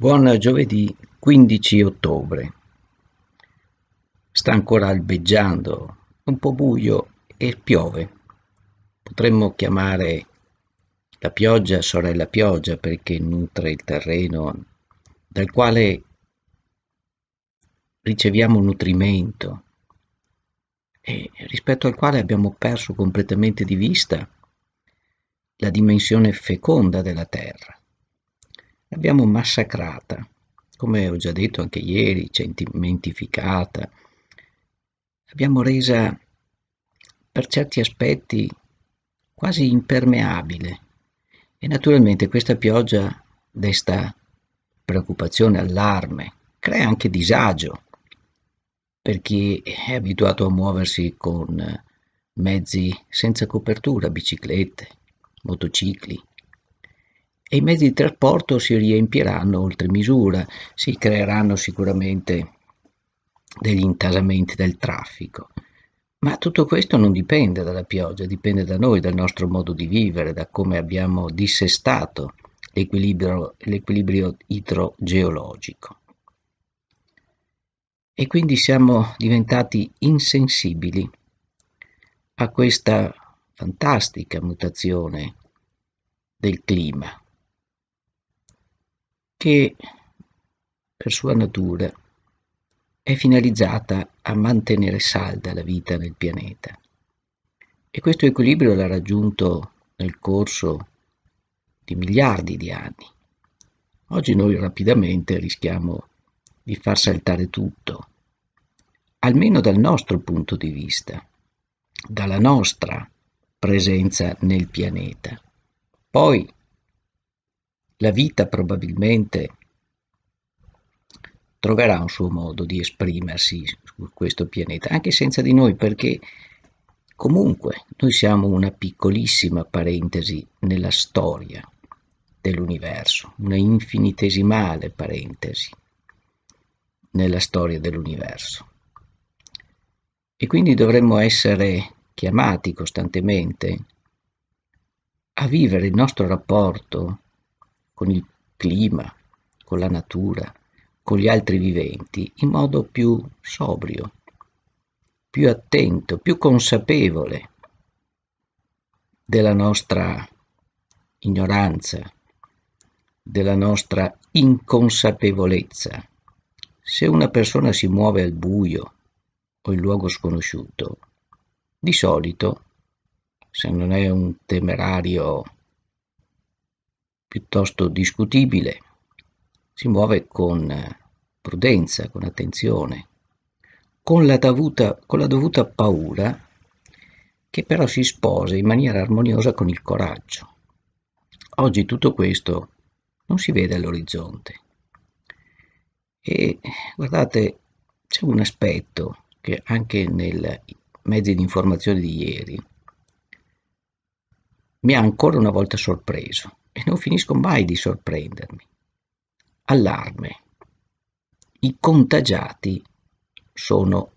Buon giovedì 15 ottobre. Sta ancora albeggiando, un po' buio e piove. Potremmo chiamare la pioggia sorella pioggia perché nutre il terreno dal quale riceviamo nutrimento e rispetto al quale abbiamo perso completamente di vista la dimensione feconda della terra l'abbiamo massacrata, come ho già detto anche ieri, cementificata, l'abbiamo resa per certi aspetti quasi impermeabile e naturalmente questa pioggia desta preoccupazione, allarme, crea anche disagio per chi è abituato a muoversi con mezzi senza copertura, biciclette, motocicli, e i mezzi di trasporto si riempiranno oltre misura, si creeranno sicuramente degli intasamenti del traffico. Ma tutto questo non dipende dalla pioggia, dipende da noi, dal nostro modo di vivere, da come abbiamo dissestato l'equilibrio, l'equilibrio idrogeologico. E quindi siamo diventati insensibili a questa fantastica mutazione del clima che per sua natura è finalizzata a mantenere salda la vita nel pianeta. E questo equilibrio l'ha raggiunto nel corso di miliardi di anni. Oggi noi rapidamente rischiamo di far saltare tutto, almeno dal nostro punto di vista, dalla nostra presenza nel pianeta. Poi la vita probabilmente troverà un suo modo di esprimersi su questo pianeta, anche senza di noi, perché comunque noi siamo una piccolissima parentesi nella storia dell'universo, una infinitesimale parentesi nella storia dell'universo. E quindi dovremmo essere chiamati costantemente a vivere il nostro rapporto con il clima, con la natura, con gli altri viventi, in modo più sobrio, più attento, più consapevole della nostra ignoranza, della nostra inconsapevolezza. Se una persona si muove al buio o in luogo sconosciuto, di solito, se non è un temerario piuttosto discutibile, si muove con eh, prudenza, con attenzione, con la, dovuta, con la dovuta paura che però si sposa in maniera armoniosa con il coraggio. Oggi tutto questo non si vede all'orizzonte. E guardate, c'è un aspetto che anche nei mezzi di informazione di ieri mi ha ancora una volta sorpreso e non finisco mai di sorprendermi. Allarme. I contagiati sono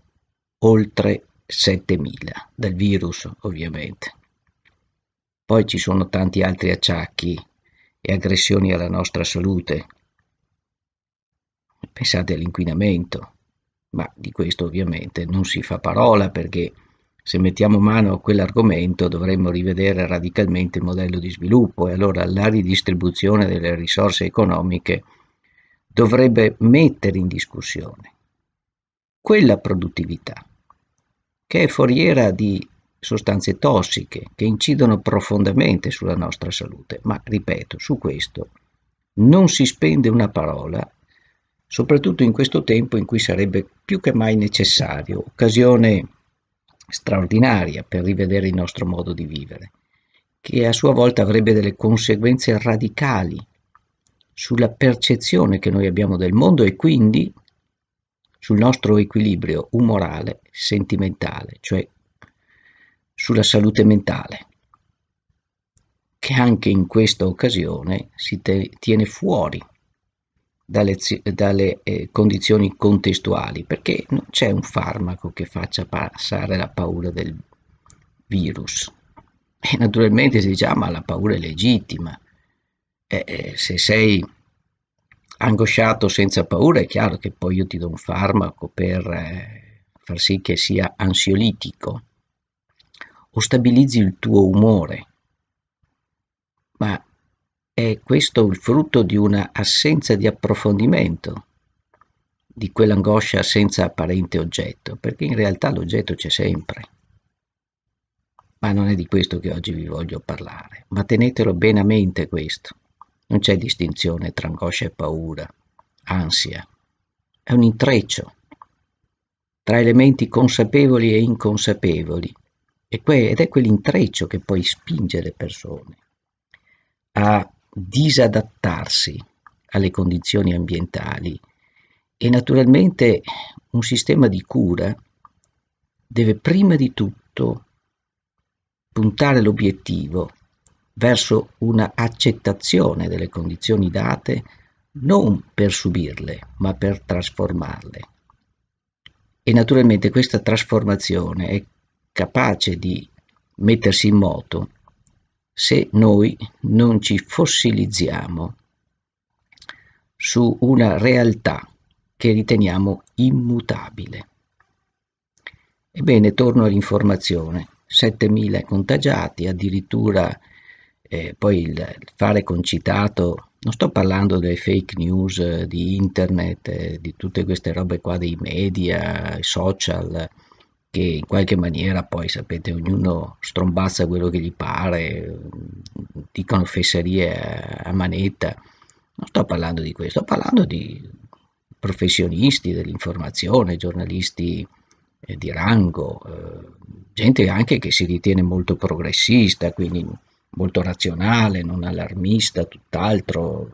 oltre 7.000 dal virus, ovviamente. Poi ci sono tanti altri acciacchi e aggressioni alla nostra salute. Pensate all'inquinamento, ma di questo ovviamente non si fa parola perché se mettiamo mano a quell'argomento dovremmo rivedere radicalmente il modello di sviluppo e allora la ridistribuzione delle risorse economiche dovrebbe mettere in discussione quella produttività che è foriera di sostanze tossiche che incidono profondamente sulla nostra salute, ma ripeto, su questo non si spende una parola soprattutto in questo tempo in cui sarebbe più che mai necessario, occasione straordinaria per rivedere il nostro modo di vivere, che a sua volta avrebbe delle conseguenze radicali sulla percezione che noi abbiamo del mondo e quindi sul nostro equilibrio umorale, sentimentale, cioè sulla salute mentale, che anche in questa occasione si te- tiene fuori dalle, dalle eh, condizioni contestuali, perché non c'è un farmaco che faccia passare la paura del virus. E naturalmente si dice, ah, ma la paura è legittima. Eh, eh, se sei angosciato senza paura, è chiaro che poi io ti do un farmaco per eh, far sì che sia ansiolitico o stabilizzi il tuo umore. Ma è questo il frutto di una assenza di approfondimento di quell'angoscia senza apparente oggetto, perché in realtà l'oggetto c'è sempre. Ma non è di questo che oggi vi voglio parlare, ma tenetelo bene a mente questo. Non c'è distinzione tra angoscia e paura, ansia. È un intreccio tra elementi consapevoli e inconsapevoli ed è quell'intreccio che poi spinge le persone a disadattarsi alle condizioni ambientali e naturalmente un sistema di cura deve prima di tutto puntare l'obiettivo verso una accettazione delle condizioni date non per subirle, ma per trasformarle. E naturalmente questa trasformazione è capace di mettersi in moto se noi non ci fossilizziamo su una realtà che riteniamo immutabile. Ebbene, torno all'informazione, 7.000 contagiati, addirittura eh, poi il fare concitato, non sto parlando delle fake news eh, di internet, eh, di tutte queste robe qua dei media, social, che in qualche maniera poi sapete ognuno strombazza quello che gli pare, dicono fesserie a manetta. Non sto parlando di questo, sto parlando di professionisti dell'informazione, giornalisti eh, di rango, eh, gente anche che si ritiene molto progressista, quindi molto razionale, non allarmista, tutt'altro,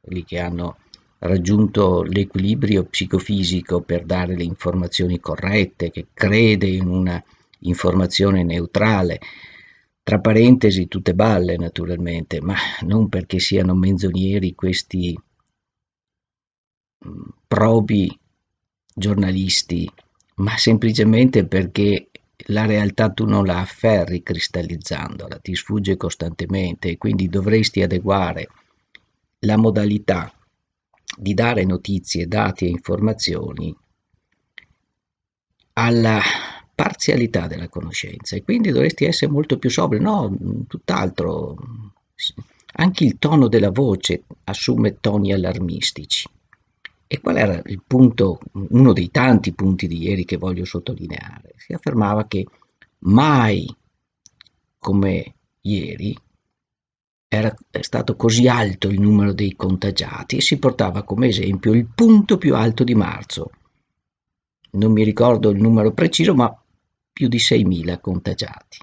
quelli che hanno raggiunto l'equilibrio psicofisico per dare le informazioni corrette, che crede in una informazione neutrale. Tra parentesi, tutte balle naturalmente, ma non perché siano menzogneri questi mm, probi giornalisti, ma semplicemente perché la realtà tu non la afferri cristallizzandola, ti sfugge costantemente e quindi dovresti adeguare la modalità di dare notizie, dati e informazioni alla parzialità della conoscenza e quindi dovresti essere molto più sobrio, no, tutt'altro, anche il tono della voce assume toni allarmistici. E qual era il punto, uno dei tanti punti di ieri che voglio sottolineare? Si affermava che mai come ieri era stato così alto il numero dei contagiati e si portava come esempio il punto più alto di marzo. Non mi ricordo il numero preciso, ma più di 6.000 contagiati.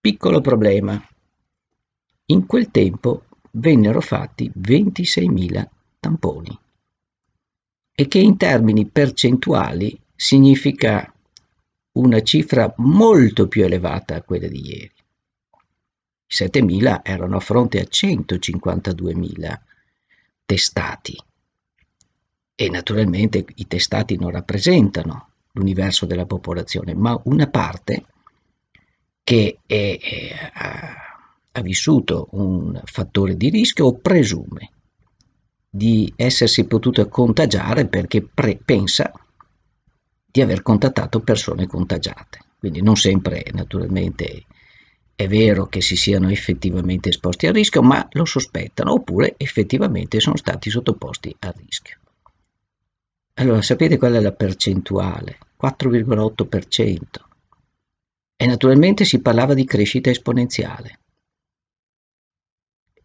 Piccolo problema. In quel tempo vennero fatti 26.000 tamponi e che in termini percentuali significa una cifra molto più elevata a quella di ieri. 7.000 erano a fronte a 152.000 testati. E naturalmente i testati non rappresentano l'universo della popolazione, ma una parte che è, è, ha, ha vissuto un fattore di rischio o presume di essersi potuto contagiare perché pre- pensa di aver contattato persone contagiate. Quindi non sempre naturalmente è vero che si siano effettivamente esposti al rischio, ma lo sospettano oppure effettivamente sono stati sottoposti al rischio. Allora, sapete qual è la percentuale? 4,8%. E naturalmente si parlava di crescita esponenziale.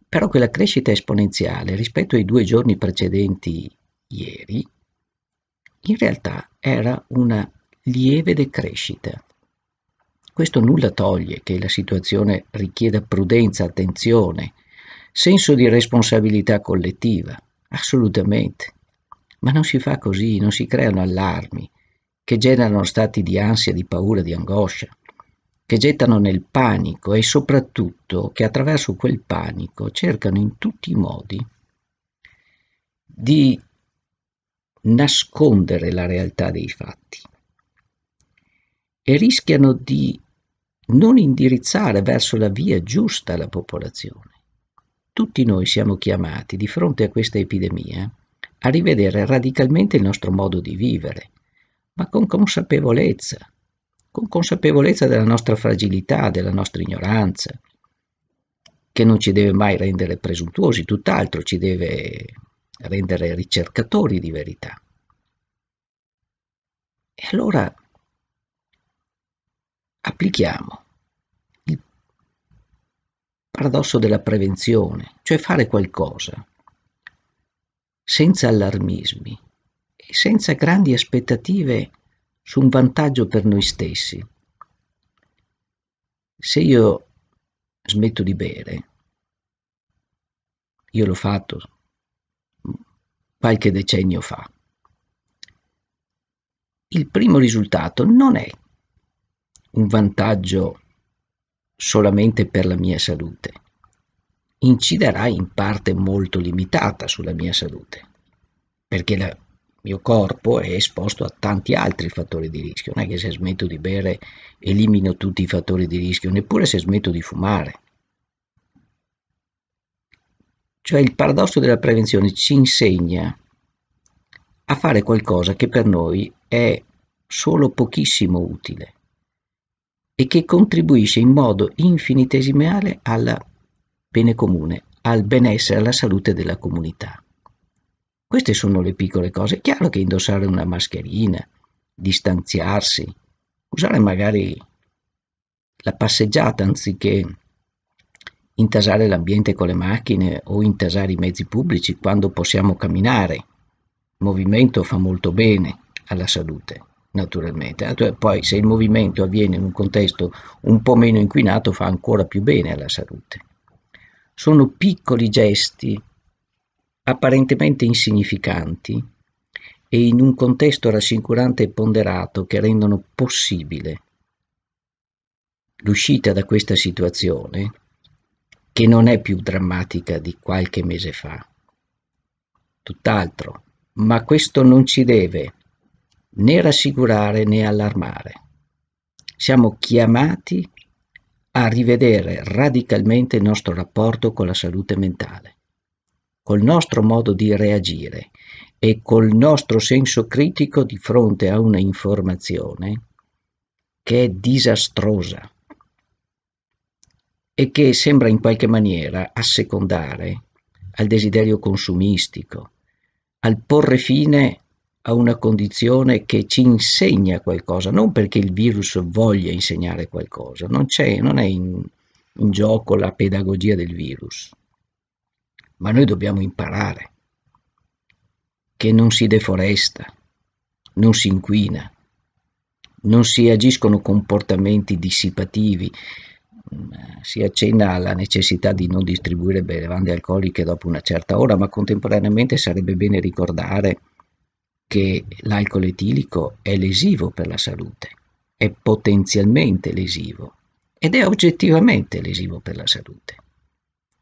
Però quella crescita esponenziale rispetto ai due giorni precedenti ieri, in realtà era una lieve decrescita questo nulla toglie che la situazione richieda prudenza, attenzione, senso di responsabilità collettiva, assolutamente. Ma non si fa così, non si creano allarmi che generano stati di ansia, di paura, di angoscia, che gettano nel panico e soprattutto che attraverso quel panico cercano in tutti i modi di nascondere la realtà dei fatti e rischiano di non indirizzare verso la via giusta la popolazione. Tutti noi siamo chiamati di fronte a questa epidemia a rivedere radicalmente il nostro modo di vivere, ma con consapevolezza, con consapevolezza della nostra fragilità, della nostra ignoranza, che non ci deve mai rendere presuntuosi, tutt'altro ci deve rendere ricercatori di verità. E allora applichiamo il paradosso della prevenzione, cioè fare qualcosa senza allarmismi e senza grandi aspettative su un vantaggio per noi stessi. Se io smetto di bere, io l'ho fatto qualche decennio fa, il primo risultato non è un vantaggio solamente per la mia salute, inciderà in parte molto limitata sulla mia salute, perché il mio corpo è esposto a tanti altri fattori di rischio, non è che se smetto di bere elimino tutti i fattori di rischio, neppure se smetto di fumare. Cioè il paradosso della prevenzione ci insegna a fare qualcosa che per noi è solo pochissimo utile e che contribuisce in modo infinitesimale al bene comune, al benessere, alla salute della comunità. Queste sono le piccole cose. È chiaro che indossare una mascherina, distanziarsi, usare magari la passeggiata anziché intasare l'ambiente con le macchine o intasare i mezzi pubblici quando possiamo camminare. Il movimento fa molto bene alla salute naturalmente. Eh, poi se il movimento avviene in un contesto un po' meno inquinato fa ancora più bene alla salute. Sono piccoli gesti apparentemente insignificanti e in un contesto rassicurante e ponderato che rendono possibile l'uscita da questa situazione che non è più drammatica di qualche mese fa. Tutt'altro, ma questo non ci deve né rassicurare né allarmare. Siamo chiamati a rivedere radicalmente il nostro rapporto con la salute mentale, col nostro modo di reagire e col nostro senso critico di fronte a una informazione che è disastrosa e che sembra in qualche maniera assecondare al desiderio consumistico, al porre fine a una condizione che ci insegna qualcosa, non perché il virus voglia insegnare qualcosa, non, c'è, non è in, in gioco la pedagogia del virus, ma noi dobbiamo imparare che non si deforesta, non si inquina, non si agiscono comportamenti dissipativi, mm, si accenna alla necessità di non distribuire bevande alcoliche dopo una certa ora, ma contemporaneamente sarebbe bene ricordare che l'alcol etilico è lesivo per la salute, è potenzialmente lesivo ed è oggettivamente lesivo per la salute.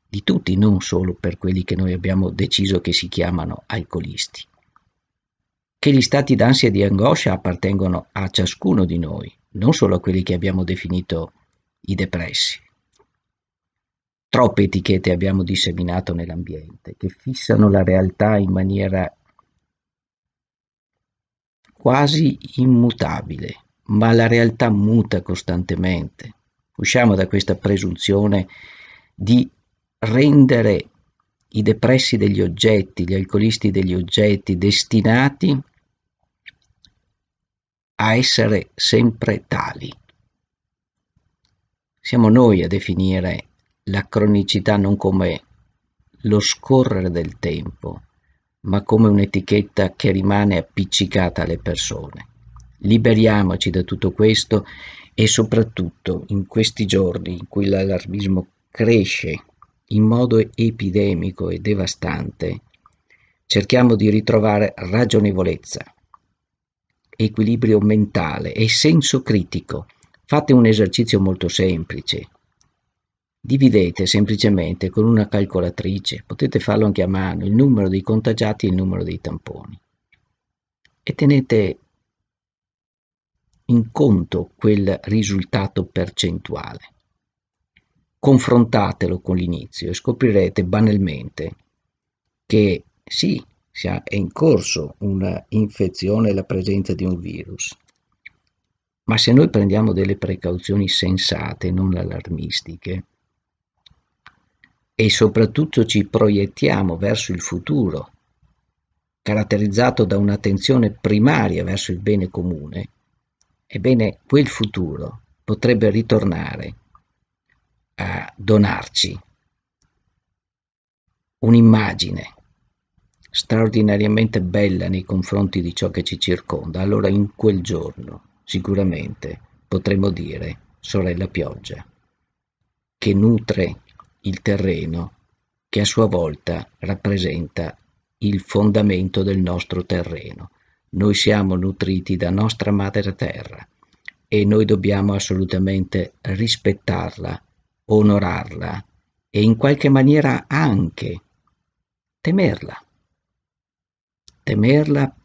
Di tutti, non solo per quelli che noi abbiamo deciso che si chiamano alcolisti. Che gli stati d'ansia e di angoscia appartengono a ciascuno di noi, non solo a quelli che abbiamo definito i depressi. Troppe etichette abbiamo disseminato nell'ambiente che fissano la realtà in maniera quasi immutabile, ma la realtà muta costantemente. Usciamo da questa presunzione di rendere i depressi degli oggetti, gli alcolisti degli oggetti destinati a essere sempre tali. Siamo noi a definire la cronicità non come lo scorrere del tempo, ma come un'etichetta che rimane appiccicata alle persone. Liberiamoci da tutto questo e soprattutto in questi giorni in cui l'allarmismo cresce in modo epidemico e devastante, cerchiamo di ritrovare ragionevolezza, equilibrio mentale e senso critico. Fate un esercizio molto semplice. Dividete semplicemente con una calcolatrice, potete farlo anche a mano, il numero dei contagiati e il numero dei tamponi. E tenete in conto quel risultato percentuale. Confrontatelo con l'inizio e scoprirete banalmente che sì, è in corso un'infezione e la presenza di un virus, ma se noi prendiamo delle precauzioni sensate, non allarmistiche, e soprattutto ci proiettiamo verso il futuro, caratterizzato da un'attenzione primaria verso il bene comune, ebbene quel futuro potrebbe ritornare a donarci un'immagine straordinariamente bella nei confronti di ciò che ci circonda, allora in quel giorno sicuramente potremo dire sorella pioggia, che nutre il terreno, che a sua volta rappresenta il fondamento del nostro terreno. Noi siamo nutriti da nostra madre terra e noi dobbiamo assolutamente rispettarla, onorarla e in qualche maniera anche temerla. Temerla,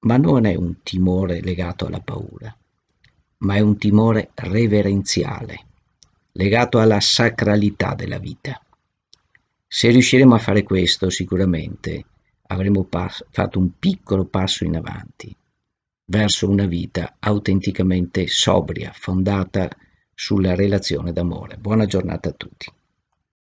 ma non è un timore legato alla paura, ma è un timore reverenziale legato alla sacralità della vita. Se riusciremo a fare questo, sicuramente avremo fatto un piccolo passo in avanti verso una vita autenticamente sobria, fondata sulla relazione d'amore. Buona giornata a tutti.